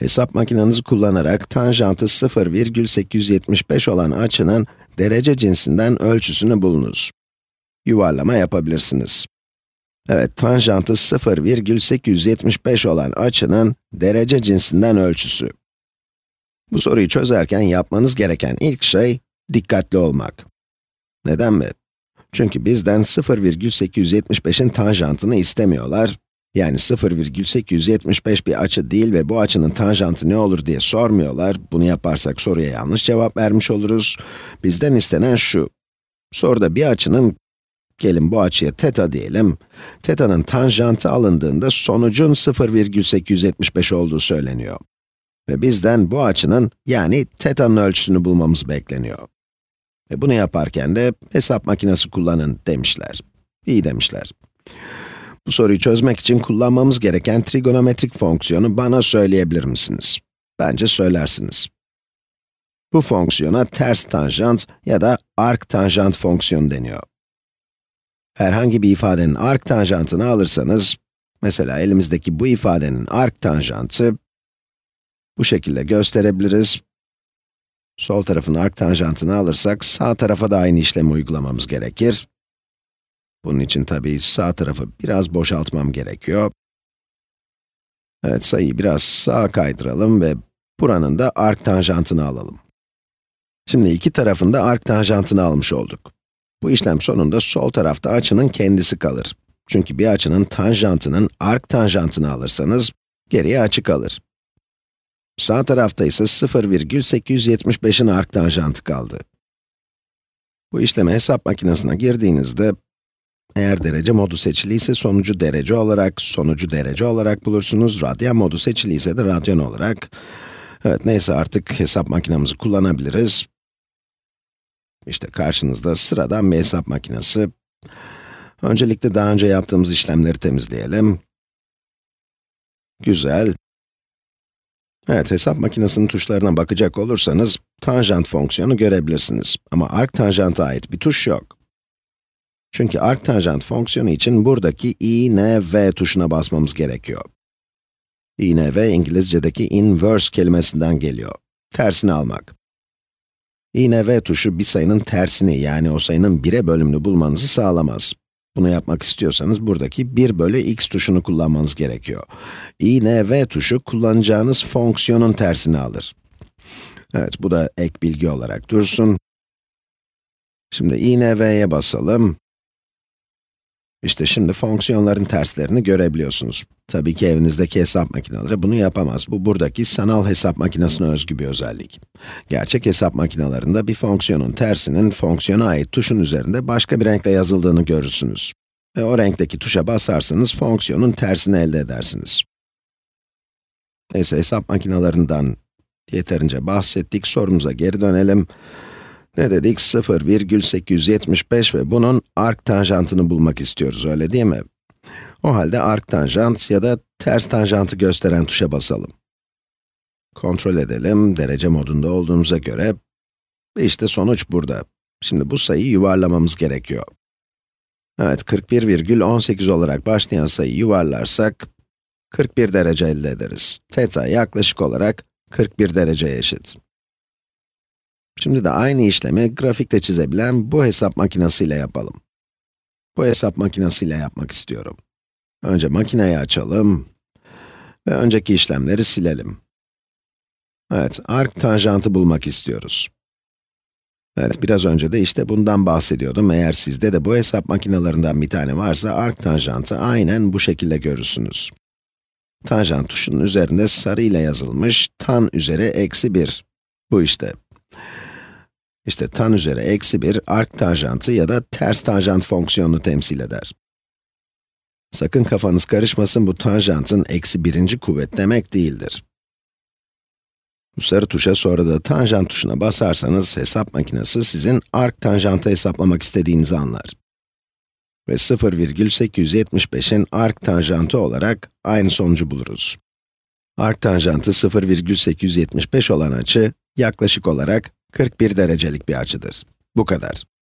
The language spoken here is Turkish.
Hesap makinenizi kullanarak tanjantı 0,875 olan açının derece cinsinden ölçüsünü bulunuz. Yuvarlama yapabilirsiniz. Evet, tanjantı 0,875 olan açının derece cinsinden ölçüsü. Bu soruyu çözerken yapmanız gereken ilk şey, dikkatli olmak. Neden mi? Çünkü bizden 0,875'in tanjantını istemiyorlar yani 0,875 bir açı değil ve bu açının tanjantı ne olur diye sormuyorlar. Bunu yaparsak soruya yanlış cevap vermiş oluruz. Bizden istenen şu. Soruda bir açının, gelin bu açıya teta diyelim. Teta'nın tanjantı alındığında sonucun 0,875 olduğu söyleniyor. Ve bizden bu açının, yani teta'nın ölçüsünü bulmamız bekleniyor. Ve bunu yaparken de hesap makinesi kullanın demişler. İyi demişler. Bu soruyu çözmek için kullanmamız gereken trigonometrik fonksiyonu bana söyleyebilir misiniz? Bence söylersiniz. Bu fonksiyona ters tanjant ya da ark tanjant fonksiyonu deniyor. Herhangi bir ifadenin ark tanjantını alırsanız, mesela elimizdeki bu ifadenin ark tanjantı, bu şekilde gösterebiliriz. Sol tarafın ark tanjantını alırsak, sağ tarafa da aynı işlemi uygulamamız gerekir. Bunun için tabii sağ tarafı biraz boşaltmam gerekiyor. Evet, sayıyı biraz sağa kaydıralım ve buranın da ark tanjantını alalım. Şimdi iki tarafında ark tanjantını almış olduk. Bu işlem sonunda sol tarafta açının kendisi kalır. Çünkü bir açının tanjantının ark tanjantını alırsanız, geriye açı kalır. Sağ tarafta ise 0,875'in ark tanjantı kaldı. Bu işlemi hesap makinesine girdiğinizde eğer derece modu seçiliyse sonucu derece olarak, sonucu derece olarak bulursunuz. Radyan modu seçiliyse de radyan olarak. Evet neyse artık hesap makinamızı kullanabiliriz. İşte karşınızda sıradan bir hesap makinesi. Öncelikle daha önce yaptığımız işlemleri temizleyelim. Güzel. Evet, hesap makinesinin tuşlarına bakacak olursanız, tanjant fonksiyonu görebilirsiniz. Ama arc tanjanta ait bir tuş yok. Çünkü arktanjant fonksiyonu için buradaki i, n, v tuşuna basmamız gerekiyor. i, n, v İngilizce'deki inverse kelimesinden geliyor. Tersini almak. i, n, v tuşu bir sayının tersini yani o sayının 1'e bölümünü bulmanızı sağlamaz. Bunu yapmak istiyorsanız buradaki 1 bölü x tuşunu kullanmanız gerekiyor. i, n, v tuşu kullanacağınız fonksiyonun tersini alır. Evet, bu da ek bilgi olarak dursun. Şimdi i, n, v'ye basalım. İşte şimdi fonksiyonların terslerini görebiliyorsunuz. Tabii ki evinizdeki hesap makineleri bunu yapamaz. Bu buradaki sanal hesap makinesine özgü bir özellik. Gerçek hesap makinelerinde bir fonksiyonun tersinin fonksiyona ait tuşun üzerinde başka bir renkle yazıldığını görürsünüz. Ve o renkteki tuşa basarsanız fonksiyonun tersini elde edersiniz. Neyse hesap makinelerinden yeterince bahsettik, sorumuza geri dönelim ne dedik 0,875 ve bunun ark tanjantını bulmak istiyoruz öyle değil mi? O halde ark tanjant ya da ters tanjantı gösteren tuşa basalım. Kontrol edelim, derece modunda olduğumuza göre. İşte sonuç burada. Şimdi bu sayıyı yuvarlamamız gerekiyor. Evet, 41,18 olarak başlayan sayıyı yuvarlarsak, 41 derece elde ederiz. Teta yaklaşık olarak 41 dereceye eşit. Şimdi de aynı işlemi grafikte çizebilen bu hesap makinesiyle yapalım. Bu hesap makinesiyle yapmak istiyorum. Önce makineyi açalım ve önceki işlemleri silelim. Evet, ark tanjantı bulmak istiyoruz. Evet, biraz önce de işte bundan bahsediyordum. Eğer sizde de bu hesap makinelerinden bir tane varsa ark tanjantı aynen bu şekilde görürsünüz. Tanjant tuşunun üzerinde sarı ile yazılmış tan üzeri eksi 1. Bu işte. İşte tan üzeri eksi 1 ark tanjantı ya da ters tanjant fonksiyonunu temsil eder. Sakın kafanız karışmasın, bu tanjantın eksi birinci kuvvet demek değildir. Bu sarı tuşa sonra da tanjant tuşuna basarsanız, hesap makinesi sizin ark tanjantı hesaplamak istediğinizi anlar. Ve 0,875'in ark tanjantı olarak aynı sonucu buluruz. Ark tanjantı 0,875 olan açı, yaklaşık olarak 41 derecelik bir açıdır. Bu kadar.